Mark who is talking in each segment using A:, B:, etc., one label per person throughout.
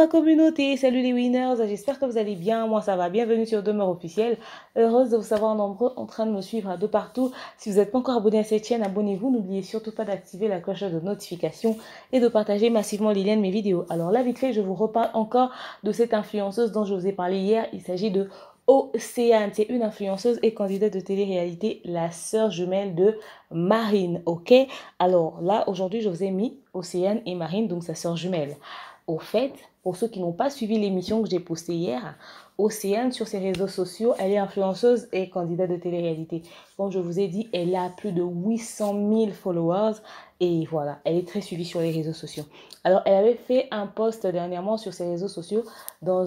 A: ma communauté, salut les winners, j'espère que vous allez bien, moi ça va, bienvenue sur Demeure officielle, heureuse de vous savoir nombreux en train de me suivre de partout, si vous n'êtes pas encore abonné à cette chaîne, abonnez-vous, n'oubliez surtout pas d'activer la cloche de notification et de partager massivement les liens de mes vidéos. Alors là vite fait, je vous reparle encore de cette influenceuse dont je vous ai parlé hier, il s'agit de Océane, c'est une influenceuse et candidate de télé-réalité, la sœur jumelle de Marine, ok Alors là, aujourd'hui, je vous ai mis Océane et Marine, donc sa sœur jumelle. Au fait, pour ceux qui n'ont pas suivi l'émission que j'ai postée hier, Océane, sur ses réseaux sociaux, elle est influenceuse et candidate de télé-réalité. Comme je vous ai dit, elle a plus de 800 000 followers et voilà, elle est très suivie sur les réseaux sociaux. Alors, elle avait fait un post dernièrement sur ses réseaux sociaux dans,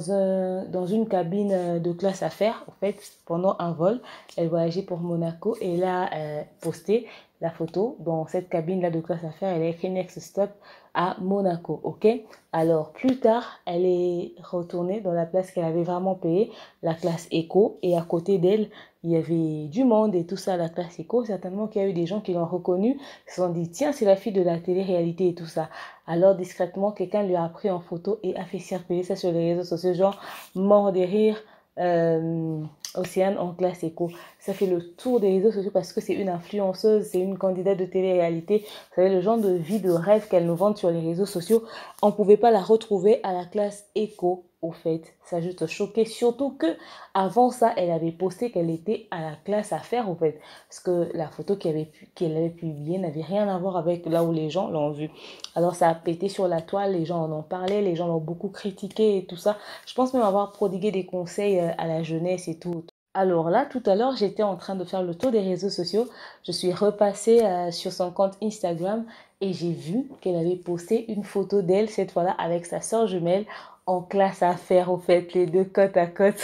A: dans une cabine de classe à faire, en fait, pendant un vol. Elle voyageait pour Monaco et là, a posté la photo. Bon, cette cabine-là de classe à faire, elle est écrit Next Stop à Monaco, ok Alors, plus tard, elle est retournée dans la place qu'elle avait vraiment payée, la classe éco. Et à côté d'elle, il y avait du monde et tout ça, la classe éco. Certainement qu'il y a eu des gens qui l'ont reconnue, se sont dit, tiens, c'est la fille de la télé-réalité et tout ça. Alors, discrètement, quelqu'un lui a pris en photo et a fait circuler ça sur les réseaux sociaux, genre mort de rire euh, Océane en classe éco. Ça fait le tour des réseaux sociaux parce que c'est une influenceuse, c'est une candidate de télé-réalité. Vous savez, le genre de vie, de rêve qu'elle nous vend sur les réseaux sociaux, on ne pouvait pas la retrouver à la classe éco au fait. Ça juste choqué. Surtout que avant ça, elle avait posté qu'elle était à la classe à faire, au fait. Parce que la photo qu'elle avait, qu'elle avait publiée n'avait rien à voir avec là où les gens l'ont vue. Alors ça a pété sur la toile, les gens en ont parlé, les gens l'ont beaucoup critiqué et tout ça. Je pense même avoir prodigué des conseils euh, à la jeunesse et tout. Alors là, tout à l'heure, j'étais en train de faire le tour des réseaux sociaux. Je suis repassée euh, sur son compte Instagram et j'ai vu qu'elle avait posté une photo d'elle, cette fois-là, avec sa soeur jumelle en classe à faire, au fait, les deux côte à côte.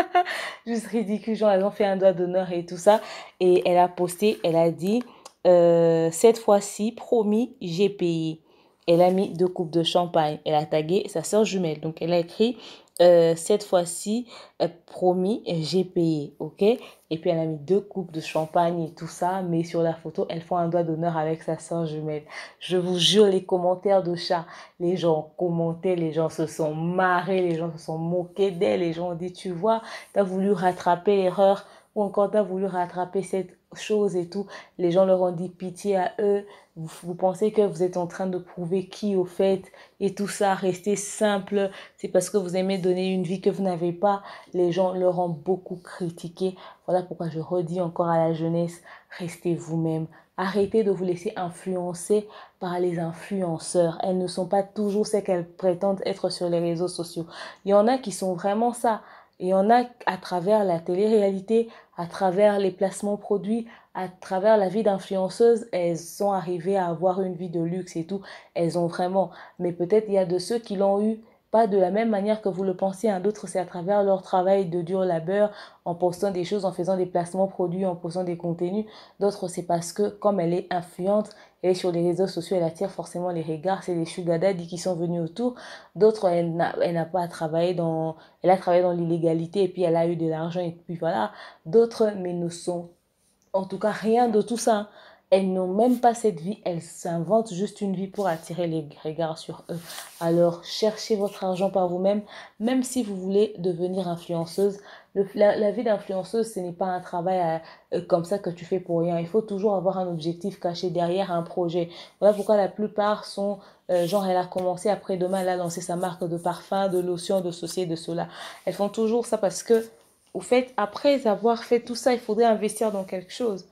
A: Juste ridicule, genre, elles ont fait un doigt d'honneur et tout ça. Et elle a posté, elle a dit, euh, cette fois-ci, promis, j'ai payé. Elle a mis deux coupes de champagne. Elle a tagué sa soeur jumelle. Donc, elle a écrit euh, cette fois-ci, euh, promis, j'ai payé, ok Et puis elle a mis deux coupes de champagne et tout ça, mais sur la photo, elle fait un doigt d'honneur avec sa soeur jumelle. Je vous jure, les commentaires de chat, les gens commentaient, les gens se sont marrés, les gens se sont moqués d'elle, les gens ont dit, tu vois, tu as voulu rattraper l'erreur, ou encore tu as voulu rattraper cette choses et tout. Les gens leur ont dit pitié à eux. Vous, pensez que vous êtes en train de prouver qui au fait et tout ça. Restez simple. C'est parce que vous aimez donner une vie que vous n'avez pas. Les gens leur ont beaucoup critiqué. Voilà pourquoi je redis encore à la jeunesse, restez vous-même. Arrêtez de vous laisser influencer par les influenceurs. Elles ne sont pas toujours ce qu'elles prétendent être sur les réseaux sociaux. Il y en a qui sont vraiment ça. Et on a à travers la télé-réalité, à travers les placements produits, à travers la vie d'influenceuse, elles sont arrivées à avoir une vie de luxe et tout. Elles ont vraiment. Mais peut-être il y a de ceux qui l'ont eu pas de la même manière que vous le pensez. Hein. D'autres, c'est à travers leur travail de dur labeur, en postant des choses, en faisant des placements produits, en postant des contenus. D'autres, c'est parce que comme elle est influente, elle est sur les réseaux sociaux, elle attire forcément les regards. C'est les chugadadis qui sont venus autour. D'autres, elle n'a pas travaillé dans... Elle a travaillé dans l'illégalité et puis elle a eu de l'argent et puis voilà. D'autres, mais ne sont en tout cas rien de tout ça. Hein elles n'ont même pas cette vie, elles s'inventent juste une vie pour attirer les regards sur eux. Alors cherchez votre argent par vous-même, même si vous voulez devenir influenceuse. la, vie d'influenceuse, ce n'est pas un travail euh, euh, comme ça que tu fais pour rien. Il faut toujours avoir un objectif caché derrière un projet. Voilà pourquoi la plupart sont euh, genre elle a commencé après demain elle a lancé sa marque de parfum, de lotion, de ceci, de cela. Elles font toujours ça parce que au fait après avoir fait tout ça, il faudrait investir dans quelque chose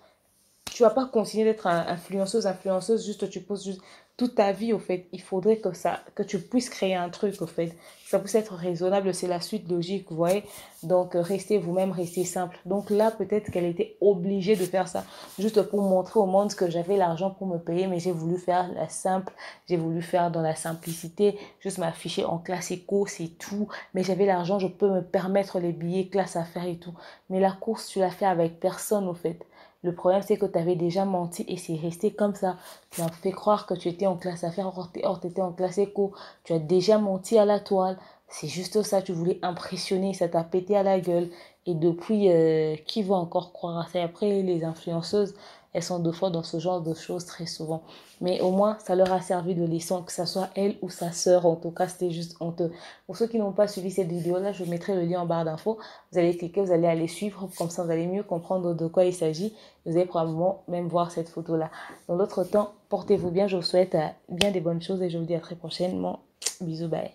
A: tu vas pas continuer d'être influenceuse, influenceuse, juste tu poses juste toute ta vie, au fait. Il faudrait que ça, que tu puisses créer un truc, au fait. Ça puisse être raisonnable, c'est la suite logique, vous voyez. Donc, restez vous-même, restez simple. Donc là, peut-être qu'elle était obligée de faire ça, juste pour montrer au monde que j'avais l'argent pour me payer, mais j'ai voulu faire la simple, j'ai voulu faire dans la simplicité, juste m'afficher en classe éco, c'est tout. Mais j'avais l'argent, je peux me permettre les billets, classe affaires et tout. Mais la course, tu l'as fait avec personne, au fait le problème, c'est que tu avais déjà menti et c'est resté comme ça. Tu as fait croire que tu étais en classe à faire, or tu étais en classe éco. Tu as déjà menti à la toile. C'est juste ça, tu voulais impressionner, ça t'a pété à la gueule. Et depuis, euh, qui va encore croire à ça Après, les influenceuses, elles sont deux fois dans ce genre de choses très souvent. Mais au moins, ça leur a servi de leçon, que ce soit elle ou sa sœur. En tout cas, c'était juste honteux. Pour ceux qui n'ont pas suivi cette vidéo-là, je mettrai le lien en barre d'infos. Vous allez cliquer, vous allez aller suivre. Comme ça, vous allez mieux comprendre de quoi il s'agit. Vous allez probablement même voir cette photo-là. Dans l'autre temps, portez-vous bien. Je vous souhaite euh, bien des bonnes choses et je vous dis à très prochainement. Bisous, bye.